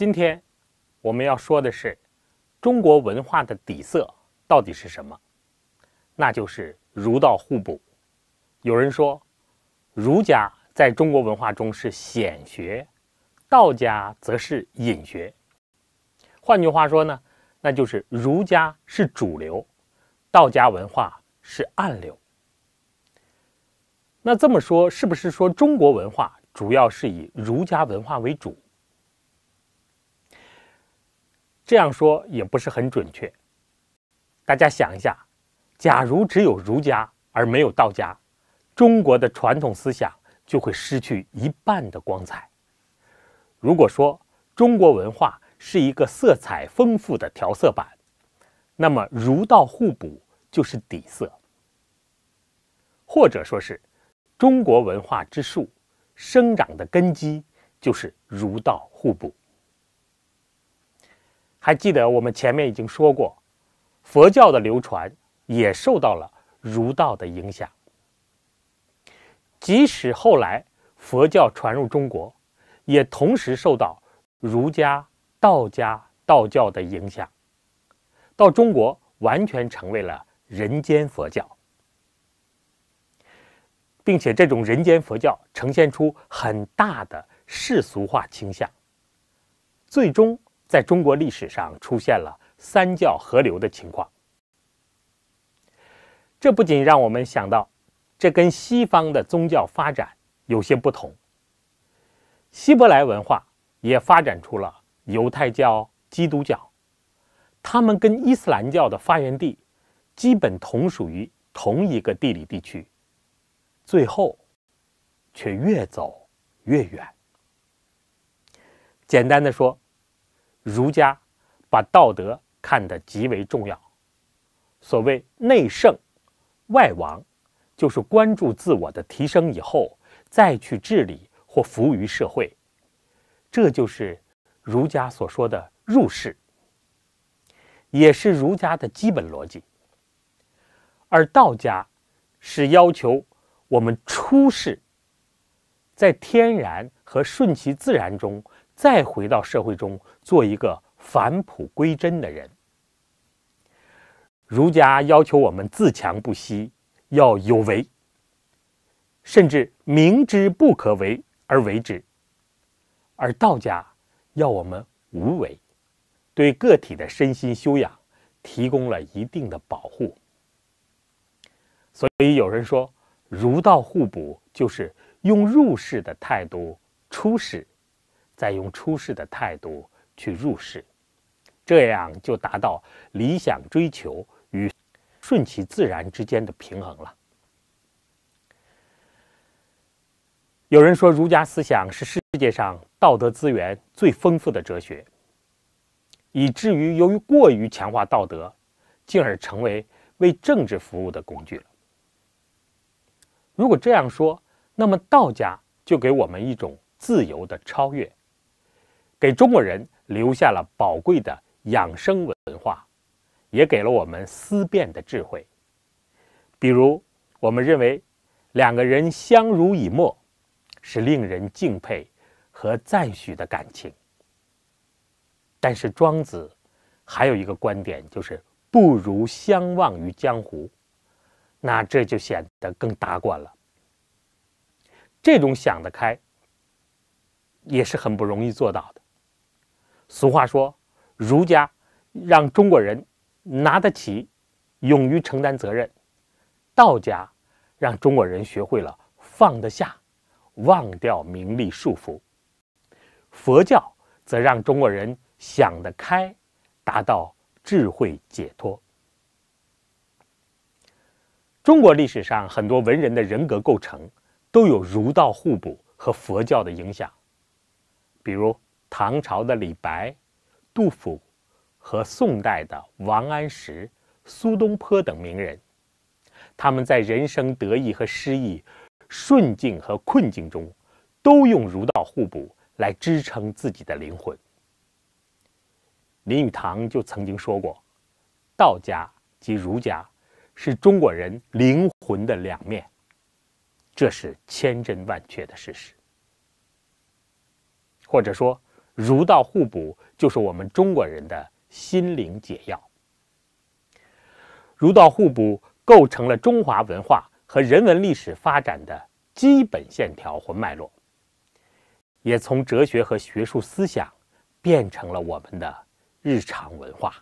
今天我们要说的是，中国文化的底色到底是什么？那就是儒道互补。有人说，儒家在中国文化中是显学，道家则是隐学。换句话说呢，那就是儒家是主流，道家文化是暗流。那这么说，是不是说中国文化主要是以儒家文化为主？这样说也不是很准确。大家想一下，假如只有儒家而没有道家，中国的传统思想就会失去一半的光彩。如果说中国文化是一个色彩丰富的调色板，那么儒道互补就是底色，或者说是中国文化之树生长的根基就是儒道互补。还记得我们前面已经说过，佛教的流传也受到了儒道的影响。即使后来佛教传入中国，也同时受到儒家、道家、道教的影响，到中国完全成为了人间佛教，并且这种人间佛教呈现出很大的世俗化倾向，最终。在中国历史上出现了三教合流的情况，这不仅让我们想到，这跟西方的宗教发展有些不同。希伯来文化也发展出了犹太教、基督教，他们跟伊斯兰教的发源地基本同属于同一个地理地区，最后却越走越远。简单的说。儒家把道德看得极为重要，所谓“内圣外王”，就是关注自我的提升以后，再去治理或服务于社会，这就是儒家所说的入世，也是儒家的基本逻辑。而道家是要求我们出世，在天然和顺其自然中。再回到社会中，做一个返璞归真的人。儒家要求我们自强不息，要有为，甚至明知不可为而为之；而道家要我们无为，对个体的身心修养提供了一定的保护。所以有人说，儒道互补，就是用入世的态度出世。再用出世的态度去入世，这样就达到理想追求与顺其自然之间的平衡了。有人说，儒家思想是世界上道德资源最丰富的哲学，以至于由于过于强化道德，进而成为为政治服务的工具了。如果这样说，那么道家就给我们一种自由的超越。给中国人留下了宝贵的养生文化，也给了我们思辨的智慧。比如，我们认为两个人相濡以沫是令人敬佩和赞许的感情，但是庄子还有一个观点，就是不如相忘于江湖。那这就显得更达观了。这种想得开，也是很不容易做到的。俗话说，儒家让中国人拿得起，勇于承担责任；道家让中国人学会了放得下，忘掉名利束缚；佛教则让中国人想得开，达到智慧解脱。中国历史上很多文人的人格构成都有儒道互补和佛教的影响，比如。唐朝的李白、杜甫和宋代的王安石、苏东坡等名人，他们在人生得意和失意、顺境和困境中，都用儒道互补来支撑自己的灵魂。林语堂就曾经说过：“道家及儒家是中国人灵魂的两面，这是千真万确的事实。”或者说。儒道互补就是我们中国人的心灵解药。儒道互补构成了中华文化和人文历史发展的基本线条和脉络，也从哲学和学术思想变成了我们的日常文化。